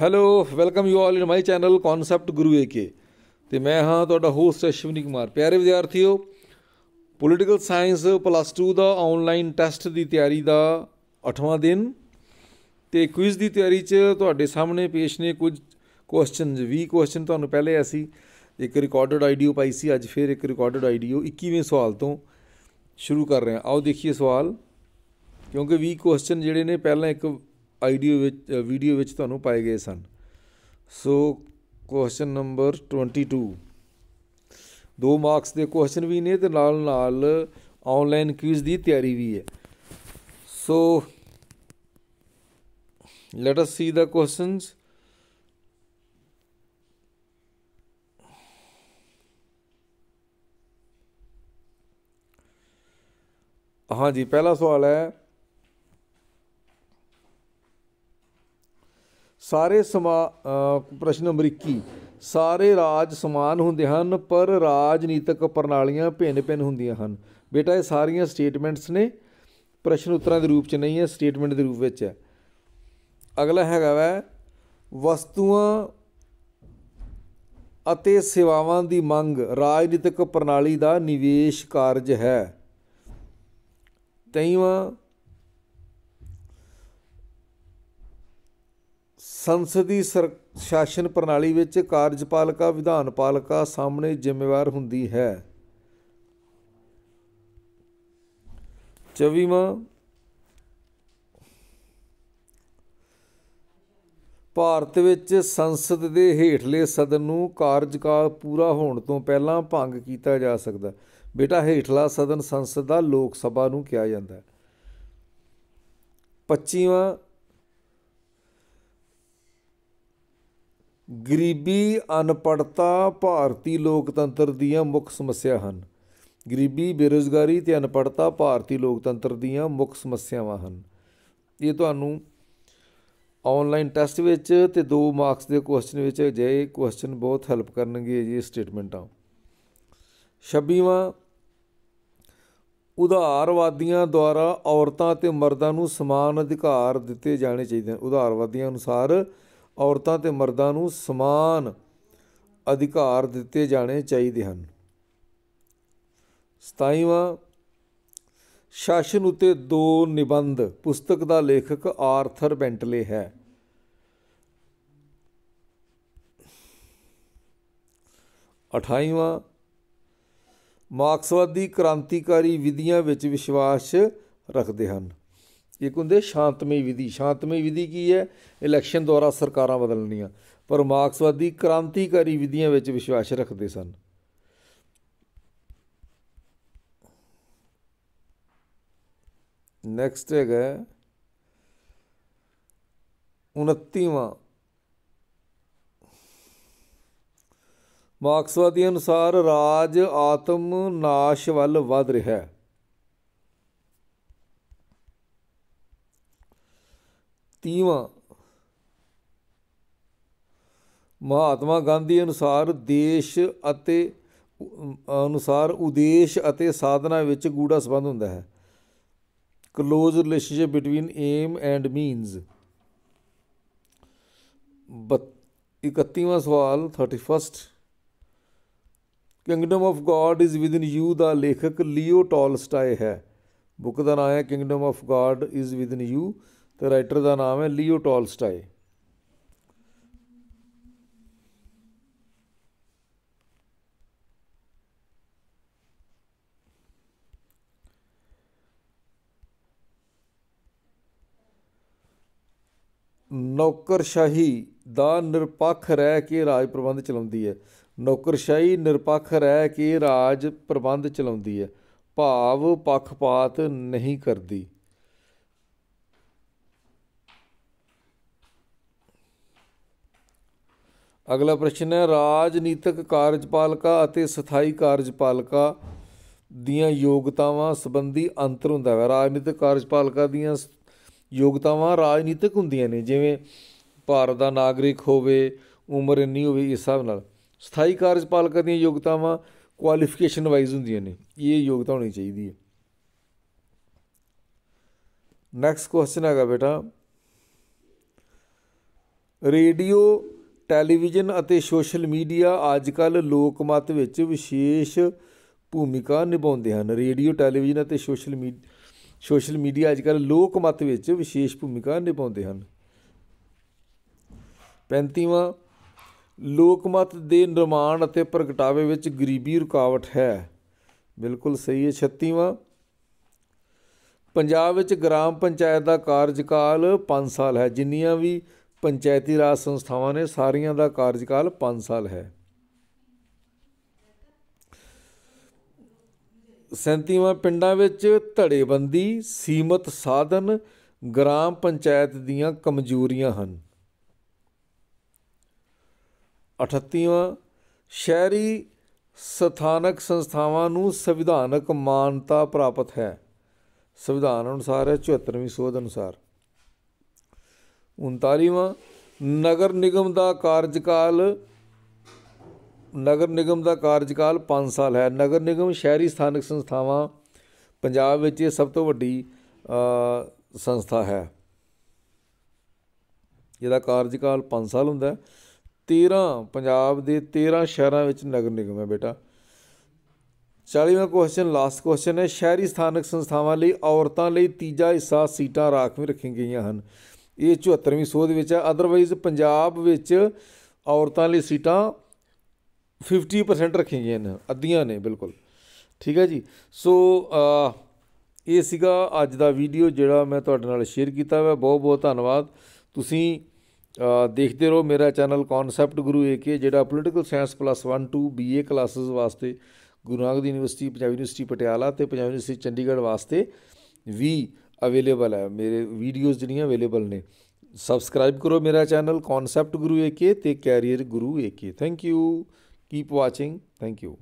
hello welcome you all in my channel concept Guru AK ਤੇ ਮੈਂ ਹਾਂ ਤੁਹਾਡਾ ਹੋਸਟ ਅਸ਼ਵਨੀ ਕੁਮਾਰ ਪਿਆਰੇ ਵਿਦਿਆਰਥੀਓ ਪੋਲੀਟੀਕਲ ਸਾਇੰਸ ਪਲੱਸ 2 ਦਾ ਆਨਲਾਈਨ ਟੈਸਟ ਦੀ ਤਿਆਰੀ ਦਾ 8ਵਾਂ ਦਿਨ ਤੇ ਕੁਇਜ਼ ਦੀ ਤਿਆਰੀ 'ਚ ਤੁਹਾਡੇ ਸਾਹਮਣੇ ਪੇਸ਼ ਨੇ ਕੁਝ ਕੁਐਸਚਨਸ 20 ਕੁਐਸਚਨ ਤੁਹਾਨੂੰ ਪਹਿਲੇ ਅਸੀਂ ਇੱਕ ਰਿਕਾਰਡਡ ਆਈਡੀਓ ਪਾਈ ਸੀ ਅੱਜ ਫਿਰ ਇੱਕ ਰਿਕਾਰਡਡ ਆਈਡੀਓ 21ਵੇਂ ਸਵਾਲ ਤੋਂ ਸ਼ੁਰੂ ਕਰ ਰਹੇ ਹਾਂ ਆਓ ਦੇਖੀਏ ਸਵਾਲ ਕਿਉਂਕਿ 20 ਕੁਐਸਚਨ ਜਿਹੜੇ ਨੇ ਪਹਿਲਾਂ ਇੱਕ ਆਈਡੀਓ ਵਿੱਚ ਵੀਡੀਓ ਵਿੱਚ ਤੁਹਾਨੂੰ ਪਾਏ ਗਏ ਸਨ ਸੋ ਕੁਐਸਚਨ ਨੰਬਰ 22 ਦੋ ਮਾਰਕਸ ਦੇ ਕੁਐਸਚਨ ਵੀ ਨੇ ਤੇ ਨਾਲ ਨਾਲ ਆਨਲਾਈਨ ਕੁਇਜ਼ ਦੀ ਤਿਆਰੀ ਵੀ ਹੈ ਸੋ ਲੈਟ ਅਸ ਸੀ ਦਾ ਕੁਐਸਚਨਸ हाँ जी पहला सवाल है ਸਾਰੇ ਸਮਾ ਪ੍ਰਸ਼ਨ ਅਮਰੀਕੀ ਸਾਰੇ ਰਾਜ ਸਮਾਨ ਹੁੰਦੇ ਹਨ ਪਰ ਰਾਜਨੀਤਿਕ ਪ੍ਰਣਾਲੀਆਂ ਭਿੰਨ-ਭਿੰਨ ਹੁੰਦੀਆਂ ਹਨ ਬੇਟਾ ਇਹ ਸਾਰੀਆਂ ਸਟੇਟਮੈਂਟਸ ਨੇ ਪ੍ਰਸ਼ਨ ਉੱਤਰਾਂ ਦੇ ਰੂਪ 'ਚ ਨਹੀਂ ਹੈ ਸਟੇਟਮੈਂਟ ਦੇ ਰੂਪ ਵਿੱਚ ਹੈ ਅਗਲਾ ਹੈਗਾ ਵਾ ਵਸਤੂਆਂ ਅਤੇ ਸੇਵਾਵਾਂ ਦੀ ਮੰਗ ਰਾਜਨੀਤਿਕ ਪ੍ਰਣਾਲੀ ਦਾ ਨਿਵੇਸ਼ ਕਾਰਜ ਹੈ ਤਈਵਾਂ ਸੰਸਦੀ ਸ਼ਾਸਨ ਪ੍ਰਣਾਲੀ ਵਿੱਚ ਕਾਰਜਪਾਲਿਕਾ ਵਿਧਾਨਪਾਲਿਕਾ ਸਾਹਮਣੇ ਜ਼ਿੰਮੇਵਾਰ ਹੁੰਦੀ ਹੈ 24ਵਾਂ ਭਾਰਤ ਵਿੱਚ ਸੰਸਦ ਦੇ ਹੇਠਲੇ ਸਦਨ ਨੂੰ ਕਾਰਜਕਾਲ ਪੂਰਾ ਹੋਣ ਤੋਂ ਪਹਿਲਾਂ ਭੰਗ ਕੀਤਾ ਜਾ ਸਕਦਾ ਬੇਟਾ ਹੇਠਲਾ ਸਦਨ ਸੰਸਦ ਦਾ ਲੋਕ ਸਭਾ ਨੂੰ ਕਿਹਾ ਜਾਂਦਾ ਹੈ 25ਵਾਂ ਗਰੀਬੀ ਅਨਪੜਤਾ ਭਾਰਤੀ ਲੋਕਤੰਤਰ ਦੀਆਂ ਮੁੱਖ ਸਮੱਸਿਆ ਹਨ ਗਰੀਬੀ ਬੇਰੋਜ਼ਗਾਰੀ ਤੇ ਅਨਪੜਤਾ ਭਾਰਤੀ ਲੋਕਤੰਤਰ ਦੀਆਂ ਮੁੱਖ ਸਮੱਸਿਆਵਾਂ ਹਨ ਇਹ ਤੁਹਾਨੂੰ ਆਨਲਾਈਨ ਟੈਸਟ ਵਿੱਚ ਤੇ 2 ਮਾਰਕਸ ਦੇ ਕੁਐਸਚਨ ਵਿੱਚ ਜੇ ਕੁਐਸਚਨ ਬਹੁਤ ਹੈਲਪ ਕਰਨਗੇ ਜੀ ਸਟੇਟਮੈਂਟਾਂ 26ਵਾਂ ਉਧਾਰਵਾਦੀਆਂ ਦੁਆਰਾ ਔਰਤਾਂ ਤੇ ਮਰਦਾਂ ਨੂੰ ਸਮਾਨ ਅਧਿਕਾਰ ਦਿੱਤੇ ਜਾਣੇ ਚਾਹੀਦੇ ਹਨ ਉਧਾਰਵਾਦੀਆਂ ਅਨੁਸਾਰ ਔਰਤਾਂ ਤੇ ਮਰਦਾਂ ਨੂੰ ਸਮਾਨ ਅਧਿਕਾਰ ਦਿੱਤੇ ਜਾਣੇ ਚਾਹੀਦੇ ਹਨ 27ਵਾਂ ਸ਼ਾਸਨ ਉਤੇ ਦੋ ਨਿਬੰਧ ਪੁਸਤਕ ਦਾ ਲੇਖਕ ਆਰਥਰ ਬੈਂਟਲੇ ਹੈ ਅਠਾਈਵਾਂ ਮਾਰਕਸਵਾਦੀ ਕ੍ਰਾਂਤੀਕਾਰੀ ਵਿਧੀਆਂ ਵਿੱਚ ਵਿਸ਼ਵਾਸ ਰੱਖਦੇ ਹਨ ਇੱਕ ਹੁੰਦੇ ਸ਼ਾਂਤਮਈ ਵਿਧੀ ਸ਼ਾਂਤਮਈ ਵਿਧੀ ਕੀ ਹੈ ਇਲੈਕਸ਼ਨ ਦੁਆਰਾ ਸਰਕਾਰਾਂ ਬਦਲਣੀਆਂ ਪਰ ਮਾਰਕਸਵਾਦੀ ਕ੍ਰਾਂਤੀਕਾਰੀ ਵਿਧੀਆਂ ਵਿੱਚ ਵਿਸ਼ਵਾਸ ਰੱਖਦੇ ਸਨ ਨੈਕਸਟ ਹੈਗਾ 29ਵਾਂ ਮਾਰਕਸਵਾਦੀ ਅਨੁਸਾਰ ਰਾਜ ਆਤਮ ਨਾਸ਼ ਵੱਲ ਵਧ ਰਿਹਾ ਹੈ ਤੀਵਾਂ ਮਹਾਤਮਾ ਗਾਂਧੀ ਅਨੁਸਾਰ ਦੇਸ਼ ਅਤੇ ਅਨੁਸਾਰ ਉਦੇਸ਼ ਅਤੇ ਸਾਧਨਾ ਵਿੱਚ ਗੂੜਾ ਸੰਬੰਧ ਹੁੰਦਾ ਹੈ close relationship between them and means 31ਵਾਂ ਸਵਾਲ 31st kingdom of God is within you ਦਾ ਲੇਖਕ ਲੀਓ ਟਾਲਸਟਾਏ ਹੈ ਬੁੱਕ ਦਾ ਨਾਮ ਹੈ kingdom of God is within you ਤੇ ਰਾਈਟਰ ਦਾ ਨਾਮ ਹੈ ਲੀਓ ਟੋਲਸਟਾਏ ਨੌਕਰਸ਼ਾਹੀ ਦਾ ਨਿਰਪੱਖ ਰਹਿ ਕੇ ਰਾਜ ਪ੍ਰਬੰਧ ਚਲਾਉਂਦੀ ਹੈ ਨੌਕਰਸ਼ਾਹੀ ਨਿਰਪੱਖ ਰਹਿ ਕੇ ਰਾਜ ਪ੍ਰਬੰਧ ਚਲਾਉਂਦੀ ਹੈ ਭਾਵ ਪੱਖਪਾਤ ਨਹੀਂ ਕਰਦੀ ਅਗਲਾ ਪ੍ਰਸ਼ਨ ਹੈ ਰਾਜਨੀਤਿਕ ਕਾਰਜਪਾਲਿਕਾ ਅਤੇ ਸਥਾਈ ਕਾਰਜਪਾਲਿਕਾ ਦੀਆਂ ਯੋਗਤਾਵਾਂ ਸੰਬੰਧੀ ਅੰਤਰ ਹੁੰਦਾ ਹੈ ਰਾਜਨੀਤਿਕ ਕਾਰਜਪਾਲਿਕਾ ਦੀਆਂ ਯੋਗਤਾਵਾਂ ਰਾਜਨੀਤਿਕ ਹੁੰਦੀਆਂ ਨੇ ਜਿਵੇਂ ਭਾਰਤ ਦਾ ਨਾਗਰਿਕ ਹੋਵੇ ਉਮਰ ਇੰਨੀ ਹੋਵੇ ਇਸ ਹਿਸਾਬ ਨਾਲ ਸਥਾਈ ਕਾਰਜਪਾਲਿਕਾ ਦੀਆਂ ਯੋਗਤਾਵਾਂ ਕੁਆਲੀਫਿਕੇਸ਼ਨ ਵਾਈਜ਼ ਹੁੰਦੀਆਂ ਨੇ ਇਹ ਯੋਗਤਾ ਹੋਣੀ ਚਾਹੀਦੀ ਹੈ ਨੈਕਸਟ ਕੁਐਸਚਨ ਹੈਗਾ ਬੇਟਾ ਰੇਡੀਓ ਟੈਲੀਵਿਜ਼ਨ ਅਤੇ ਸੋਸ਼ਲ ਮੀਡੀਆ ਅੱਜਕੱਲ ਲੋਕ ਮਤ ਵਿੱਚ ਵਿਸ਼ੇਸ਼ ਭੂਮਿਕਾ ਨਿਭਾਉਂਦੇ ਹਨ ਰੇਡੀਓ ਟੈਲੀਵਿਜ਼ਨ ਅਤੇ ਸੋਸ਼ਲ ਮੀਡੀਆ ਸੋਸ਼ਲ ਮੀਡੀਆ ਅੱਜਕੱਲ ਲੋਕ ਮਤ ਵਿੱਚ ਵਿਸ਼ੇਸ਼ ਭੂਮਿਕਾ ਨਿਭਾਉਂਦੇ ਹਨ 35ਵਾਂ ਲੋਕ ਮਤ ਦੇ ਨਿਰਮਾਣ ਅਤੇ ਪ੍ਰਗਟਾਵੇ ਵਿੱਚ ਗਰੀਬੀ ਰੁਕਾਵਟ ਹੈ ਬਿਲਕੁਲ ਸਹੀ ਹੈ 36ਵਾਂ ਪੰਜਾਬ ਵਿੱਚ ਗ੍ਰਾਮ ਪੰਚਾਇਤ ਦਾ ਕਾਰਜਕਾਲ 5 ਸਾਲ ਹੈ ਜਿੰਨੀਆਂ ਵੀ ਪੰਚਾਇਤੀ ਰਾਜ ਸੰਸਥਾਵਾਂ ਨੇ ਸਾਰੀਆਂ ਦਾ ਕਾਰਜਕਾਲ 5 ਸਾਲ ਹੈ 37ਵਾਂ ਪਿੰਡਾਂ ਵਿੱਚ ਧੜੇਬੰਦੀ ਸੀਮਤ ਸਾਧਨ ਗ੍ਰਾਮ ਪੰਚਾਇਤ ਦੀਆਂ ਕਮਜ਼ੋਰੀਆਂ ਹਨ 38ਵਾਂ ਸ਼ਹਿਰੀ ਸਥਾਨਕ ਸੰਸਥਾਵਾਂ ਨੂੰ ਸੰਵਿਧਾਨਕ ਮਾਨਤਾ ਪ੍ਰਾਪਤ ਹੈ ਸੰਵਿਧਾਨ ਅਨੁਸਾਰ 74ਵੀਂ ਸੋਧ ਅਨੁਸਾਰ 39ਵਾਂ ਨਗਰ ਨਿਗਮ ਦਾ ਕਾਰਜਕਾਲ ਨਗਰ ਨਿਗਮ ਦਾ ਕਾਰਜਕਾਲ 5 ਸਾਲ ਹੈ ਨਗਰ ਨਿਗਮ ਸ਼ਹਿਰੀ ਸਥਾਨਕ ਸੰਸਥਾਵਾਂ ਪੰਜਾਬ ਵਿੱਚ ਇਹ ਸਭ ਤੋਂ ਵੱਡੀ ਸੰਸਥਾ ਹੈ ਇਹਦਾ ਕਾਰਜਕਾਲ 5 ਸਾਲ ਹੁੰਦਾ ਹੈ 13 ਪੰਜਾਬ ਦੇ 13 ਸ਼ਹਿਰਾਂ ਵਿੱਚ ਨਗਰ ਨਿਗਮ ਹੈ ਬੇਟਾ 40ਵਾਂ ਕੁਐਸਚਨ ਲਾਸਟ ਕੁਐਸਚਨ ਹੈ ਸ਼ਹਿਰੀ ਸਥਾਨਕ ਸੰਸਥਾਵਾਂ ਲਈ ਔਰਤਾਂ ਲਈ ਤੀਜਾ ਹਿੱਸਾ ਸੀਟਾਂ ਰਾਖਵੇਂ ਰੱਖੀਆਂ ਗਈਆਂ ਹਨ ਇਹ 74ਵੀਂ ਸੋਧ ਵਿੱਚ ਹੈ ਅਦਰਵਾਈਜ਼ ਪੰਜਾਬ ਵਿੱਚ ਔਰਤਾਂ ਲਈ ਸੀਟਾਂ 50% ਰੱਖੀਆਂ ਗਈਆਂ ਨੇ ਅੱਧੀਆਂ ਨੇ ਬਿਲਕੁਲ ਠੀਕ ਹੈ ਜੀ ਸੋ ਇਹ ਸੀਗਾ ਅੱਜ ਦਾ ਵੀਡੀਓ ਜਿਹੜਾ ਮੈਂ ਤੁਹਾਡੇ ਨਾਲ ਸ਼ੇਅਰ ਕੀਤਾ ਹੈ ਬਹੁਤ ਬਹੁਤ ਧੰਨਵਾਦ ਤੁਸੀਂ ਦੇਖਦੇ ਰਹੋ ਮੇਰਾ ਚੈਨਲ ਕਨਸੈਪਟ ਗੁਰੂ ਏਕੇ ਜਿਹੜਾ political science plus 1 2 BA classes ਵਾਸਤੇ ਗੁਰੂ ਨਾਨਕ ਦੀ ਯੂਨੀਵਰਸਿਟੀ ਪੰਜਾਬ ਯੂਨੀਵਰਸਿਟੀ ਪਟਿਆਲਾ ਤੇ ਪੰਜਾਬ ਯੂਨੀਵਰਸਿਟੀ ਚੰਡੀਗੜ੍ਹ ਵਾਸਤੇ ਵੀ ਅਵੇਲੇਬਲ ਹੈ ਮੇਰੇ ਵੀਡੀਓਜ਼ ਜਿਹੜੀਆਂ ਅਵੇਲੇਬਲ ਨੇ ਸਬਸਕ੍ਰਾਈਬ ਕਰੋ ਮੇਰਾ ਚੈਨਲ ਕਨਸੈਪਟ ਗੁਰੂ ਏਕੇ ਤੇ career Guru AK thank you keep watching thank you